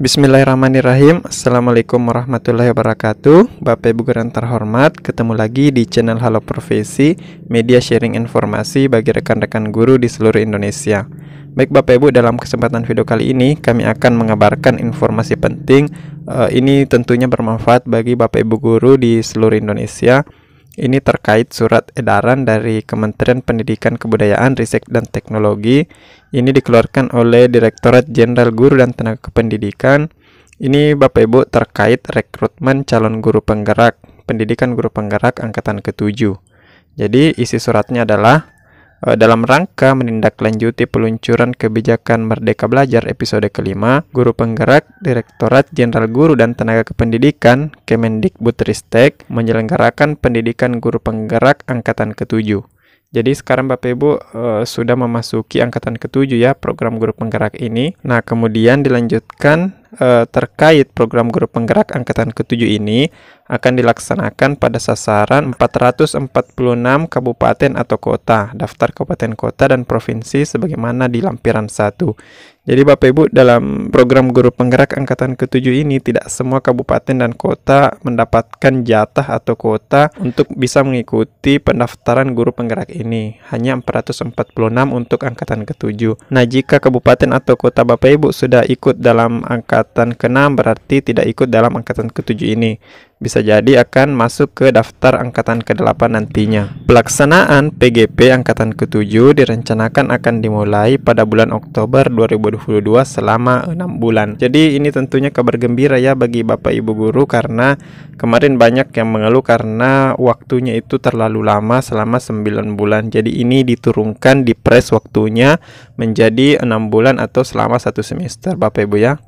Bismillahirrahmanirrahim Assalamualaikum warahmatullahi wabarakatuh Bapak Ibu Guru terhormat Ketemu lagi di channel Halo Profesi Media sharing informasi bagi rekan-rekan guru di seluruh Indonesia Baik Bapak Ibu dalam kesempatan video kali ini Kami akan mengabarkan informasi penting e, Ini tentunya bermanfaat bagi Bapak Ibu Guru di seluruh Indonesia ini terkait surat edaran dari Kementerian Pendidikan Kebudayaan, Riset dan Teknologi. Ini dikeluarkan oleh Direktorat Jenderal Guru dan Tenaga Kependidikan. Ini Bapak Ibu terkait rekrutmen calon guru penggerak, pendidikan guru penggerak angkatan ke-7. Jadi isi suratnya adalah Eh, dalam rangka menindaklanjuti peluncuran kebijakan Merdeka Belajar episode kelima, Guru Penggerak Direktorat Jenderal Guru dan Tenaga Kependidikan Kemendikbudristek menyelenggarakan pendidikan guru penggerak angkatan ketujuh. Jadi sekarang Bapak Ibu e, sudah memasuki angkatan ketujuh ya program guru penggerak ini. Nah kemudian dilanjutkan eh, terkait program guru penggerak angkatan ke-7 ini akan dilaksanakan pada sasaran 446 kabupaten atau kota, daftar kabupaten kota dan provinsi sebagaimana di lampiran 1. Jadi Bapak Ibu dalam program guru penggerak angkatan ke-7 ini tidak semua kabupaten dan kota mendapatkan jatah atau kuota untuk bisa mengikuti pendaftaran guru penggerak ini. Hanya 446 untuk angkatan ke-7. Nah, jika kabupaten atau kota Bapak Ibu sudah ikut dalam angkatan ke-6 berarti tidak ikut dalam angkatan ke-7 ini bisa jadi akan masuk ke daftar angkatan ke-8 nantinya. Pelaksanaan PGP angkatan ke-7 direncanakan akan dimulai pada bulan Oktober 2022 selama 6 bulan. Jadi ini tentunya kabar gembira ya bagi Bapak Ibu guru karena kemarin banyak yang mengeluh karena waktunya itu terlalu lama selama 9 bulan. Jadi ini diturunkan di pres waktunya menjadi 6 bulan atau selama satu semester Bapak Ibu ya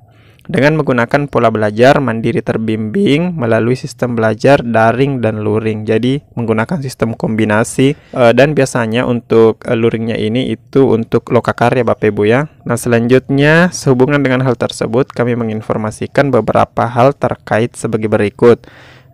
dengan menggunakan pola belajar mandiri terbimbing melalui sistem belajar daring dan luring. Jadi menggunakan sistem kombinasi e, dan biasanya untuk e, luringnya ini itu untuk lokakarya Bapak Ibu ya. Nah, selanjutnya sehubungan dengan hal tersebut kami menginformasikan beberapa hal terkait sebagai berikut.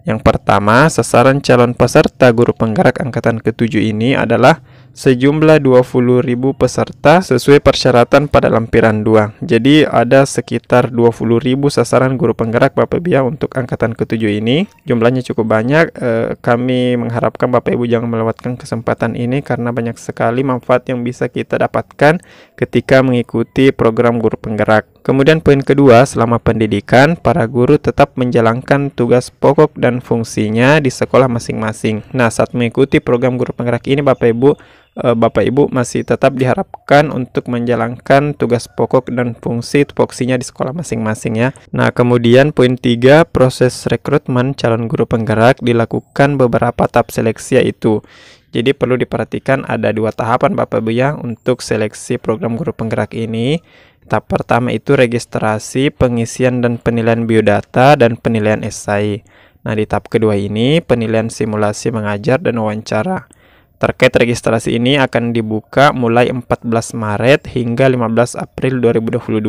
Yang pertama, sasaran calon peserta guru penggerak angkatan ketujuh ini adalah sejumlah 20.000 peserta sesuai persyaratan pada lampiran 2. Jadi ada sekitar 20.000 sasaran guru penggerak Bapak ya untuk angkatan ketujuh ini. Jumlahnya cukup banyak. E, kami mengharapkan Bapak Ibu jangan melewatkan kesempatan ini karena banyak sekali manfaat yang bisa kita dapatkan ketika mengikuti program guru penggerak. Kemudian poin kedua, selama pendidikan, para guru tetap menjalankan tugas pokok dan fungsinya di sekolah masing-masing. Nah, saat mengikuti program guru penggerak ini, Bapak Ibu, eh, Bapak Ibu masih tetap diharapkan untuk menjalankan tugas pokok dan fungsi tupoksinya di sekolah masing-masing ya. Nah, kemudian poin tiga, proses rekrutmen calon guru penggerak dilakukan beberapa tahap seleksi yaitu jadi perlu diperhatikan ada dua tahapan Bapak Ibu ya untuk seleksi program guru penggerak ini. Tahap pertama itu registrasi, pengisian dan penilaian biodata dan penilaian esai. Nah, di tahap kedua ini penilaian simulasi mengajar dan wawancara. Terkait registrasi ini akan dibuka mulai 14 Maret hingga 15 April 2022.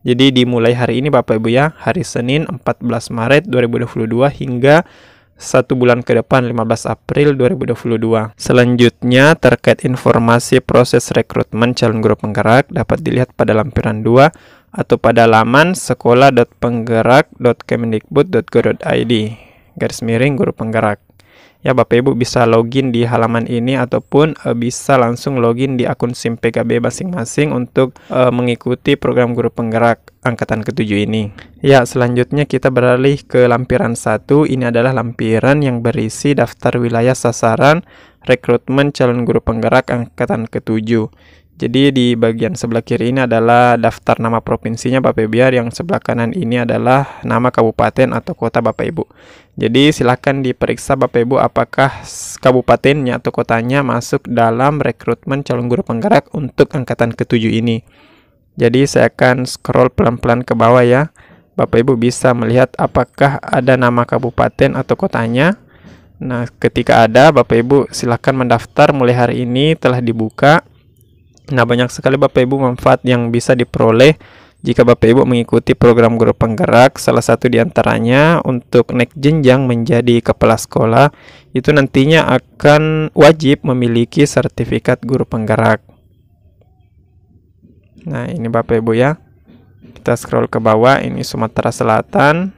Jadi dimulai hari ini Bapak Ibu ya, hari Senin 14 Maret 2022 hingga satu bulan ke depan 15 April 2022. Selanjutnya terkait informasi proses rekrutmen calon guru penggerak dapat dilihat pada lampiran 2 atau pada laman sekolah.penggerak.kemendikbud.go.id garis miring guru penggerak ya Bapak Ibu bisa login di halaman ini ataupun e, bisa langsung login di akun SIM PKB masing-masing untuk e, mengikuti program guru penggerak angkatan ketujuh ini. Ya, selanjutnya kita beralih ke lampiran 1. Ini adalah lampiran yang berisi daftar wilayah sasaran rekrutmen calon guru penggerak angkatan ketujuh. Jadi di bagian sebelah kiri ini adalah daftar nama provinsinya Bapak Ibu ya. yang sebelah kanan ini adalah nama kabupaten atau kota Bapak Ibu. Jadi silahkan diperiksa Bapak Ibu apakah kabupatennya atau kotanya masuk dalam rekrutmen calon guru penggerak untuk angkatan ketujuh ini. Jadi saya akan scroll pelan-pelan ke bawah ya. Bapak Ibu bisa melihat apakah ada nama kabupaten atau kotanya. Nah, ketika ada, Bapak Ibu silahkan mendaftar mulai hari ini telah dibuka Nah, banyak sekali Bapak Ibu manfaat yang bisa diperoleh jika Bapak Ibu mengikuti program guru penggerak. Salah satu diantaranya untuk naik jenjang menjadi kepala sekolah, itu nantinya akan wajib memiliki sertifikat guru penggerak. Nah, ini Bapak Ibu ya. Kita scroll ke bawah, ini Sumatera Selatan.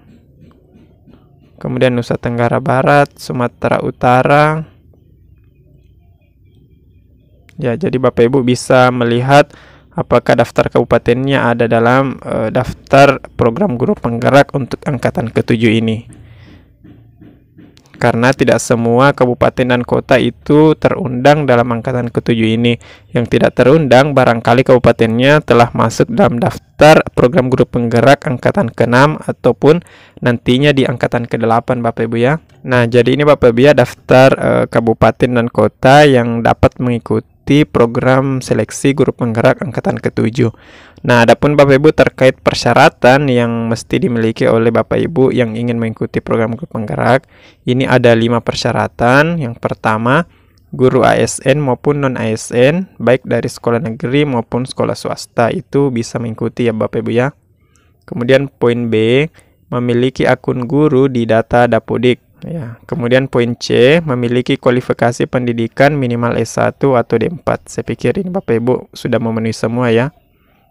Kemudian Nusa Tenggara Barat, Sumatera Utara, Ya, jadi Bapak Ibu bisa melihat apakah daftar kabupatennya ada dalam e, daftar program guru penggerak untuk angkatan ketujuh ini. Karena tidak semua kabupaten dan kota itu terundang dalam angkatan ketujuh ini. Yang tidak terundang barangkali kabupatennya telah masuk dalam daftar program guru penggerak angkatan ke-6 ataupun nantinya di angkatan ke-8 Bapak Ibu ya. Nah, jadi ini Bapak Ibu ya daftar e, kabupaten dan kota yang dapat mengikuti mengikuti program seleksi guru penggerak angkatan ketujuh. Nah, adapun Bapak Ibu terkait persyaratan yang mesti dimiliki oleh Bapak Ibu yang ingin mengikuti program guru penggerak, ini ada lima persyaratan. Yang pertama, guru ASN maupun non ASN baik dari sekolah negeri maupun sekolah swasta itu bisa mengikuti ya Bapak Ibu ya. Kemudian poin B memiliki akun guru di data Dapodik. Ya, kemudian poin C, memiliki kualifikasi pendidikan minimal S1 atau D4. Saya pikir ini Bapak Ibu sudah memenuhi semua ya.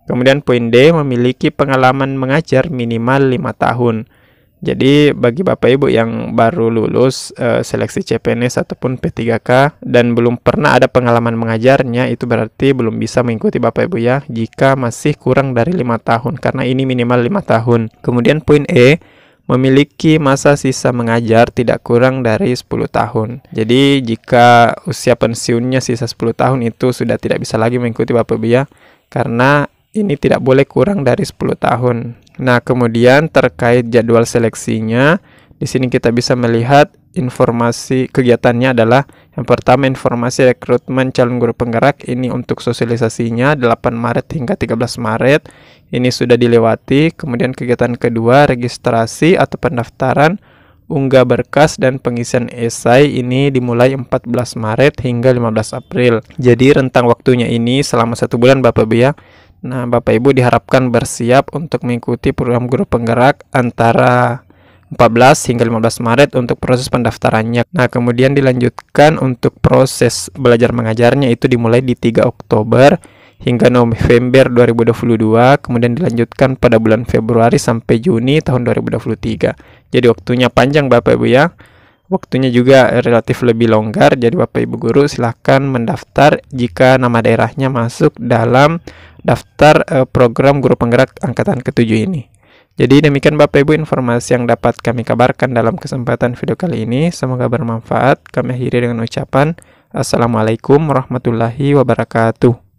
Kemudian poin D, memiliki pengalaman mengajar minimal 5 tahun. Jadi bagi Bapak Ibu yang baru lulus e, seleksi CPNS ataupun P3K dan belum pernah ada pengalaman mengajarnya itu berarti belum bisa mengikuti Bapak Ibu ya jika masih kurang dari 5 tahun karena ini minimal 5 tahun. Kemudian poin E, memiliki masa sisa mengajar tidak kurang dari 10 tahun. Jadi jika usia pensiunnya sisa 10 tahun itu sudah tidak bisa lagi mengikuti Bapak Bia karena ini tidak boleh kurang dari 10 tahun. Nah, kemudian terkait jadwal seleksinya, di sini kita bisa melihat informasi kegiatannya adalah yang pertama informasi rekrutmen calon guru penggerak ini untuk sosialisasinya 8 Maret hingga 13 Maret ini sudah dilewati kemudian kegiatan kedua registrasi atau pendaftaran unggah berkas dan pengisian esai ini dimulai 14 Maret hingga 15 April. Jadi rentang waktunya ini selama satu bulan Bapak Bia. Ya. Nah Bapak Ibu diharapkan bersiap untuk mengikuti program guru penggerak antara 14 hingga 15 Maret untuk proses pendaftarannya. Nah, kemudian dilanjutkan untuk proses belajar mengajarnya itu dimulai di 3 Oktober hingga November 2022, kemudian dilanjutkan pada bulan Februari sampai Juni tahun 2023. Jadi waktunya panjang Bapak Ibu ya. Waktunya juga relatif lebih longgar, jadi Bapak Ibu guru silahkan mendaftar jika nama daerahnya masuk dalam daftar eh, program guru penggerak angkatan ketujuh ini. Jadi demikian Bapak Ibu informasi yang dapat kami kabarkan dalam kesempatan video kali ini. Semoga bermanfaat. Kami akhiri dengan ucapan Assalamualaikum warahmatullahi wabarakatuh.